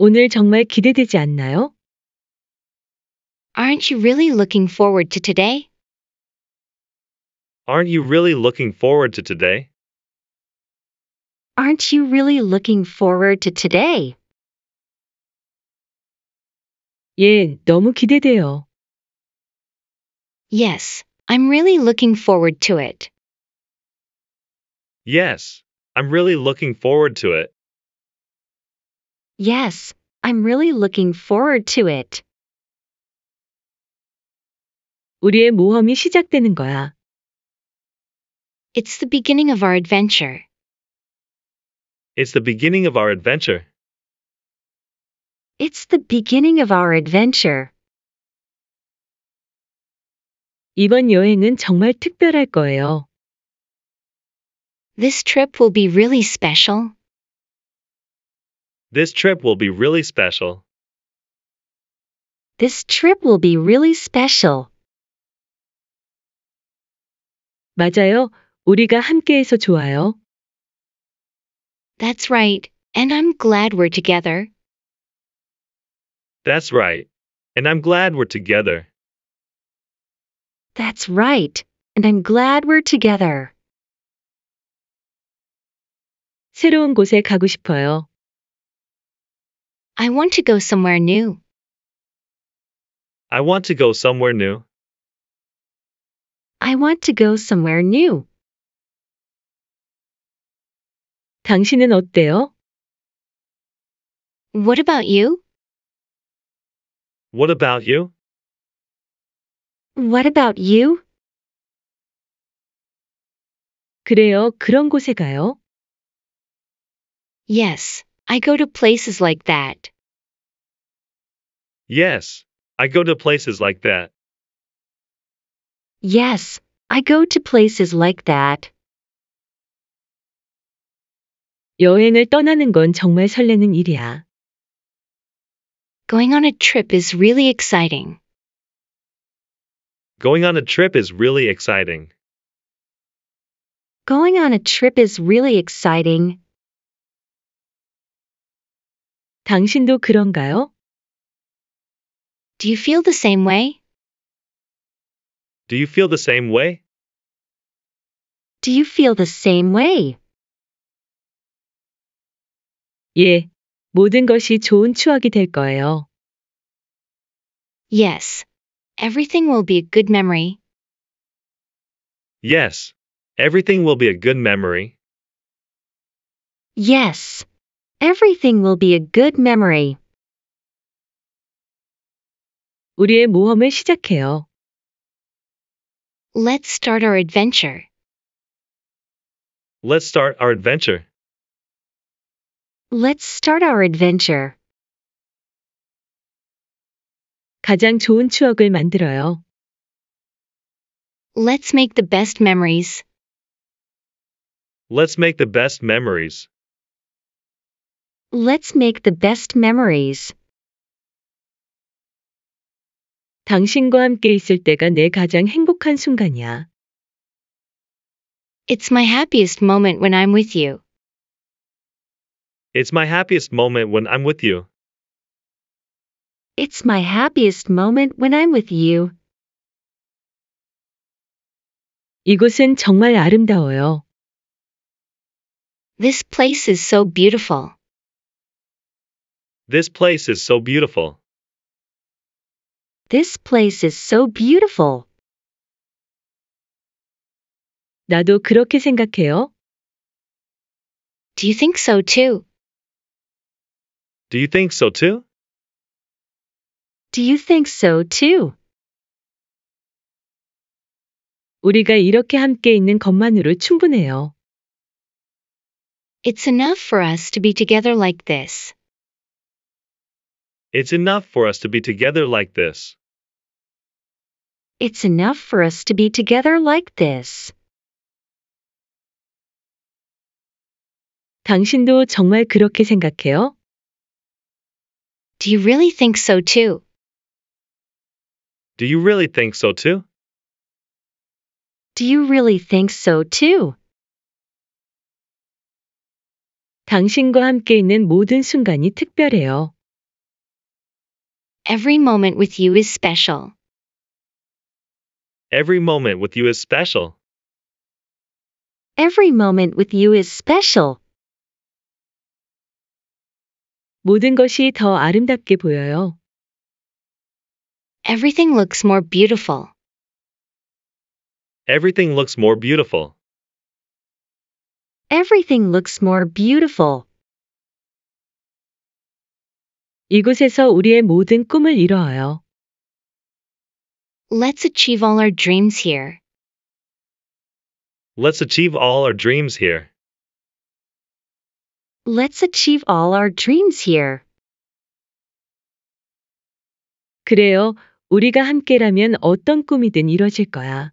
오늘 정말 기대되지 않나요? Aren't you really looking forward to today? Aren't you really looking forward to today? Aren't you really looking forward to today? 예, 너무 기대돼요. Yes, I'm really looking forward to it. Yes, I'm really looking forward to it. Yes, I'm really looking forward to it. 우리의 모험이 시작되는 거야. It's the beginning of our adventure. It's the beginning of our adventure. It's the beginning of our adventure. 이번 여행은 정말 특별할 거예요. This trip will be really special. This trip will be really special. This trip will be really special. 맞아요. 우리가 함께해서 좋아요. That's right. And I'm glad we're together. That's right. And I'm glad we're together. That's right. And I'm glad we're together. 새로운 곳에 가고 싶어요. I want to go somewhere new. I want to go somewhere new. I want to go somewhere new. 당신은 어때요? What about you? What about you? What about you? 그래요, 그런 곳에 가요. Yes, I go to places like that. Yes, I go to places like that. Yes, I go to places like that. 여행을 떠나는 건 정말 설레는 일이야. Going on a trip is really exciting. Going on a trip is really exciting. Going on a trip is really exciting. 당신도 그런가요? Do you feel the same way? Do you feel the same way? Do you feel the same way? 예, 모든 것이 좋은 추억이 될 거예요. Yes, everything will be a good memory. Yes, everything will be a good memory. Yes, Everything will be a good memory. 우리의 모험을 시작해요. Let's start our adventure. Let's start our adventure. Let's start our adventure. 가장 좋은 추억을 만들어요. Let's make the best memories. Let's make the best memories. Let's make the best memories. 당신과 함께 있을 때가 내 가장 행복한 순간이야. It's my happiest moment when I'm with you. It's my happiest moment when I'm with you. It's my happiest moment when I'm with you. 이곳은 정말 아름다워요. This place is so beautiful. This place is so beautiful. This place is so beautiful. 나도 그렇게 생각해요. Do you think so too? Do you think so too? Do you think so too? 우리가 이렇게 함께 있는 것만으로 충분해요. It's enough for us to be together like this. It's enough for us to be together like this. It's enough for us to be together like this. 당신도 정말 그렇게 생각해요? Do you really think so too? Do you really think so too? Do you really think so too? 당신과 함께 있는 모든 순간이 특별해요. Every moment with you is special. Every moment with you is special. Every moment with you is special. 모든 것이 더 아름답게 보여요. Everything looks more beautiful. Everything looks more beautiful. Everything looks more beautiful. 이곳에서 우리의 모든 꿈을 이루어요. Let's achieve all our dreams here. Let's achieve all our dreams here. Let's achieve all our dreams here. 그래요. 우리가 함께라면 어떤 꿈이든 이루어질 거야.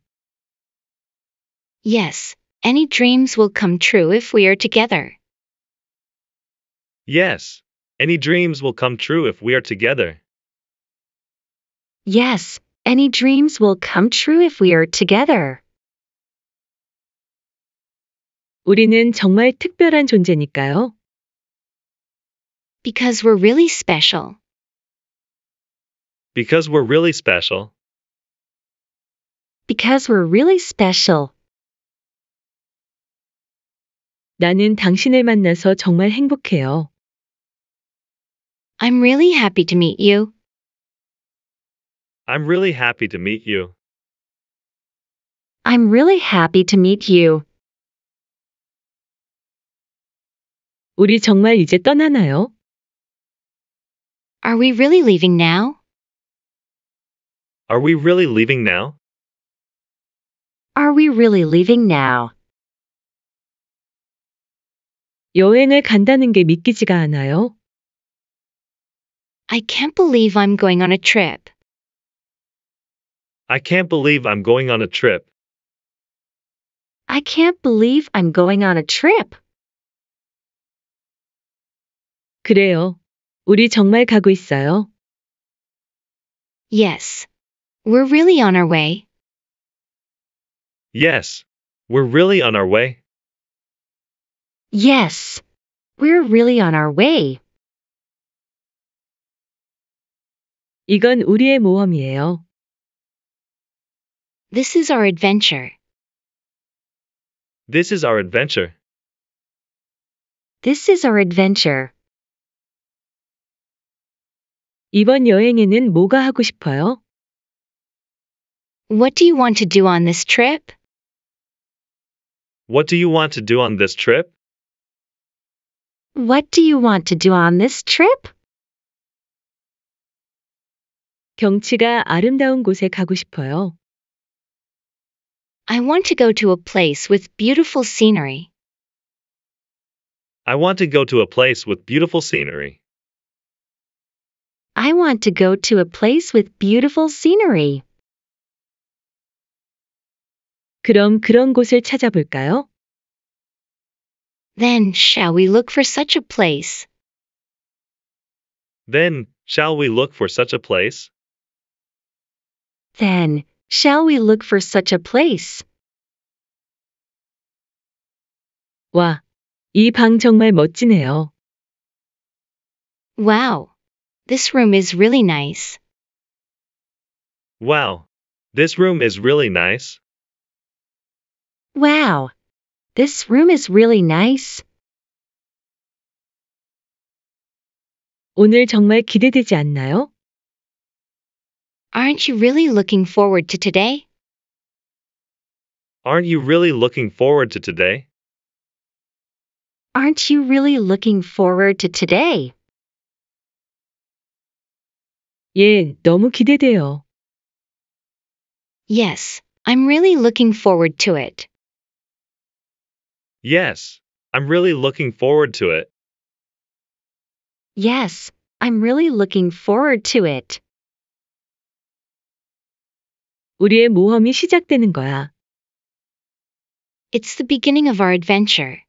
Yes, any dreams will come true if we are together. Yes, any dreams will come true if we are together. Yes, any dreams will come true if we are together. 우리는 정말 특별한 존재니까요. Because we're really special. Because we're really special. Because we're really special. 나는 당신을 만나서 정말 행복해요. I'm really happy to meet you. I'm really happy to meet you. I'm really happy to meet you. 우리 정말 이제 떠나나요? Are we really leaving now? Are we really leaving now? Are we really leaving now? 여행을 간다는 게 믿기지가 않아요. I can't believe I'm going on a trip. I can't believe I'm going on a trip. I can't believe I'm going on a trip. 그래요. 우리 정말 가고 있어요. Yes. We're really on our way. Yes. We're really on our way. Yes. We're really on our way. 이건 우리의 모험이에요. This is our adventure. This is our adventure. This is our adventure. 이번 여행에는 뭐가 하고 싶어요? What do you want to do on this trip? What do you want to do on this trip? What do you want to do on this trip? 경치가 아름다운 곳에 가고 싶어요. I want to go to a place with beautiful scenery. I want to go to a place with beautiful scenery. I want to go to a place with beautiful scenery. 그럼 그런 곳을 찾아볼까요? Then shall we look for such a place? Then shall we look for such a place? Then, shall we look for such a place? 와, 정말 멋지네요. Wow, this room is really nice. Wow, this room is really nice. Wow, this room is really nice. 오늘 정말 기대되지 않나요? Aren't you really looking forward to today? Aren't you really looking forward to today? Aren't you really looking forward to today? 예, 너무 기대돼요. Yes, I'm really looking forward to it. Yes, I'm really looking forward to it. Yes, I'm really looking forward to it. 우리의 모험이 시작되는 거야. It's the beginning of our adventure.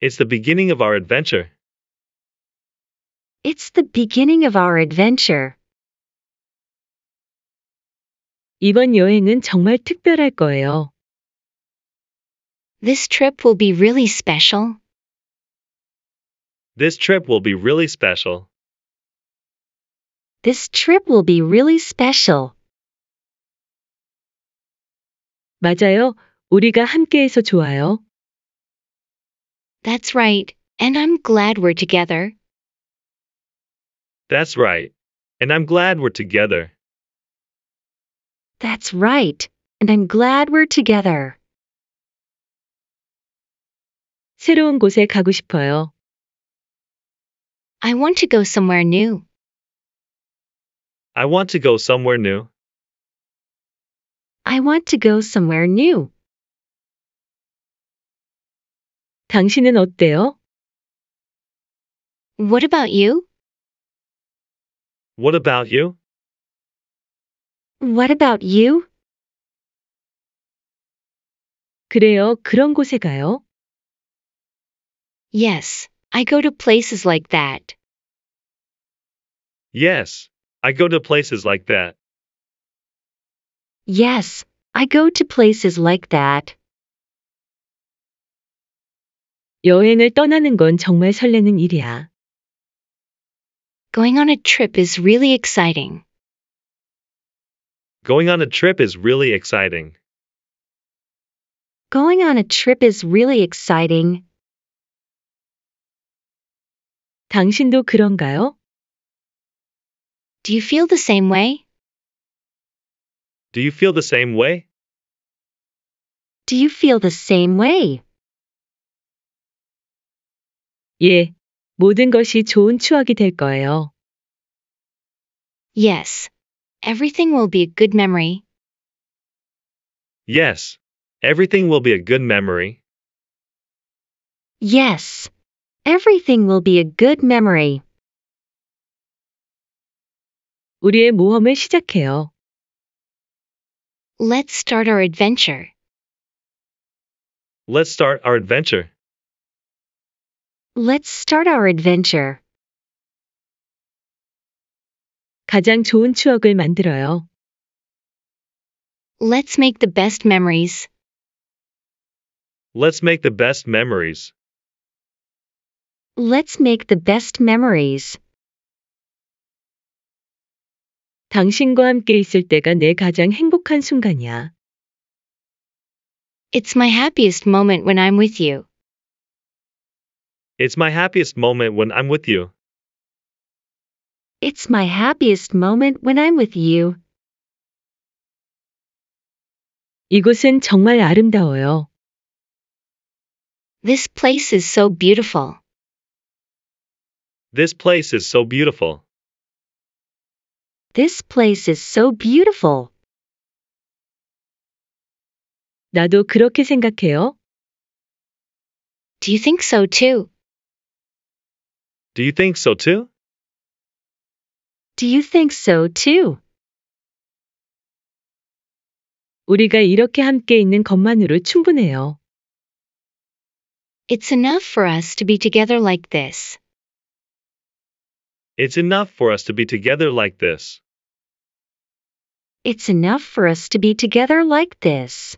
It's the beginning of our adventure. It's the beginning of our adventure. 이번 여행은 정말 특별할 거예요. This trip will be really special. This trip will be really special. This trip will be really special. 맞아요. 우리가 함께해서 좋아요. That's right. And I'm glad we're together. That's right. And I'm glad we're together. That's right. And I'm glad we're together. 새로운 곳에 가고 싶어요. I want to go somewhere new. I want to go somewhere new. I want to go somewhere new. 당신은 어때요? What about you? What about you? What about you? 그래요, 그런 곳에 가요. Yes, I go to places like that. Yes, I go to places like that. Yes, I go to places like that. 여행을 떠나는 건 정말 설레는 일이야. Going on a trip is really exciting. Going on a trip is really exciting. Going on a trip is really exciting. 당신도 그런가요? Do you feel the same way? Do you feel the same way? Do you feel the same way? 예, 모든 것이 좋은 추억이 될 거예요. Yes, everything will be a good memory. Yes, everything will be a good memory. Yes, everything will be a good memory. 우리의 모험을 시작해요. Let's start our adventure. Let's start our adventure. Let's start our adventure. 가장 좋은 추억을 만들어요. Let's make the best memories. Let's make the best memories. Let's make the best memories. 당신과 함께 있을 때가 내 가장 행복한 순간이야. It's my happiest moment when I'm with you. It's my happiest moment when I'm with you. It's my happiest moment when I'm with you. 이곳은 정말 아름다워요. This place is so beautiful. This place is so beautiful. This place is so beautiful. 나도 그렇게 생각해요. Do you think so too? Do you think so too? Do you think so too? 우리가 이렇게 함께 있는 것만으로 충분해요. It's enough for us to be together like this. It's enough for us to be together like this. It's enough for us to be together like this.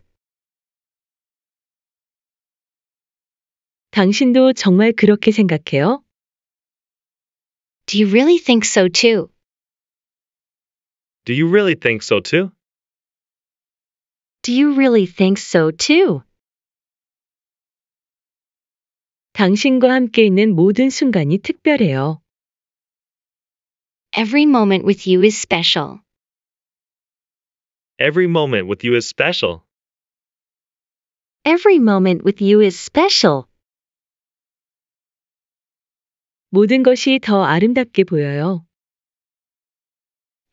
당신도 정말 그렇게 생각해요? Do you really think so too? Do you really think so too? Do you really think so too? 당신과 함께 있는 모든 순간이 특별해요. Every moment with you is special. Every moment with you is special. Every moment with you is special. 모든 것이 더 아름답게 보여요.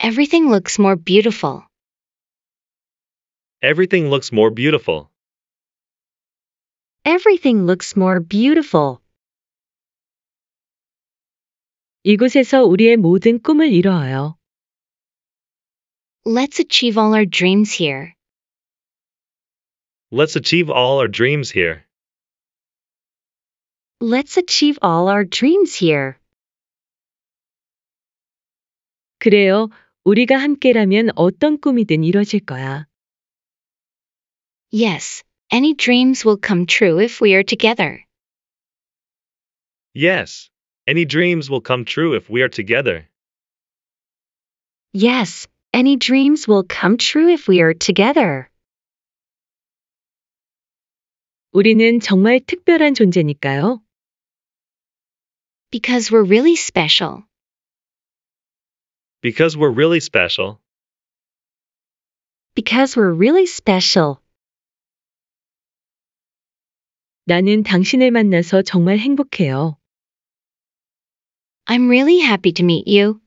Everything looks more beautiful. Everything looks more beautiful. Everything looks more beautiful. 이곳에서 우리의 모든 꿈을 이루어요. Let's achieve all our dreams here. Let's achieve all our dreams here. Let's achieve all our dreams here. 그래요. 우리가 함께라면 어떤 꿈이든 이루어질 거야. Yes, any dreams will come true if we are together. Yes, any dreams will come true if we are together. Yes, any dreams will come true if we are together. 우리는 정말 특별한 존재니까요. Because we're really special. Because we're really special. Because we're really special. 나는 당신을 만나서 정말 행복해요. I'm really happy to meet you.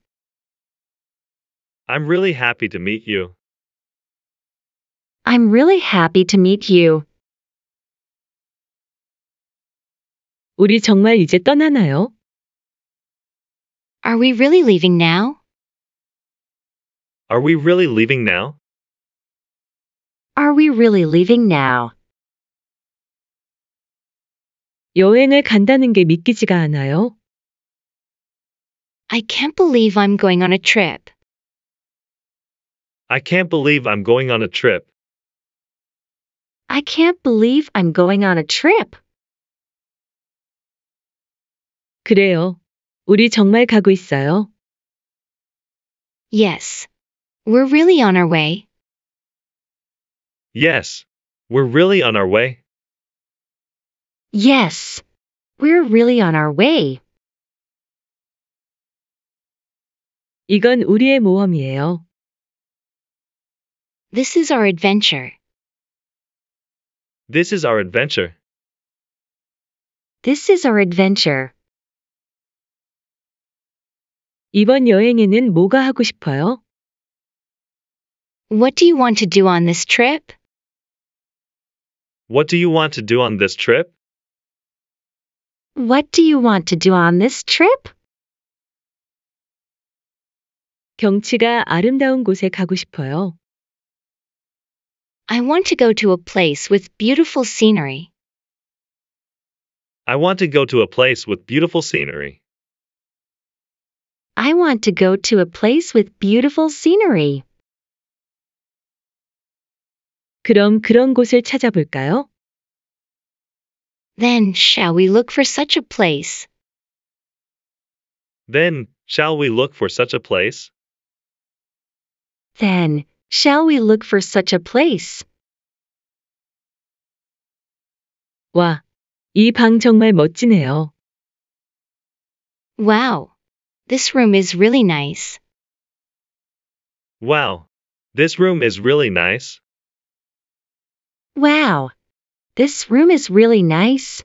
I'm really happy to meet you. I'm really happy to meet you. 우리 정말 이제 떠나나요? Are we really leaving now? Are we really leaving now? Are we really leaving now? 여행을 간다는 게 믿기지가 않아요. I can't believe I'm going on a trip. I can't believe I'm going on a trip. I can't believe I'm going on a trip. 그래요. 우리 정말 가고 있어요. Yes. We're really on our way. Yes. We're really on our way. Yes. We're really on our way. 이건 우리의 모험이에요. This is our adventure. This is our adventure. This is our adventure. 이번 여행에는 뭐가 하고 싶어요? What do you want to do on this trip? What do you want to do on this trip? What do you want to do on this trip? 경치가 아름다운 곳에 가고 싶어요. I want to go to a place with beautiful scenery. I want to go to a place with beautiful scenery. I want to go to a place with beautiful scenery. 그럼 그런 곳을 찾아볼까요? Then shall we look for such a place? Then shall we look for such a place? Then, shall we look for such a place? 와, 이 정말 멋지네요. Wow, this room is really nice. Wow, this room is really nice. Wow, this room is really nice.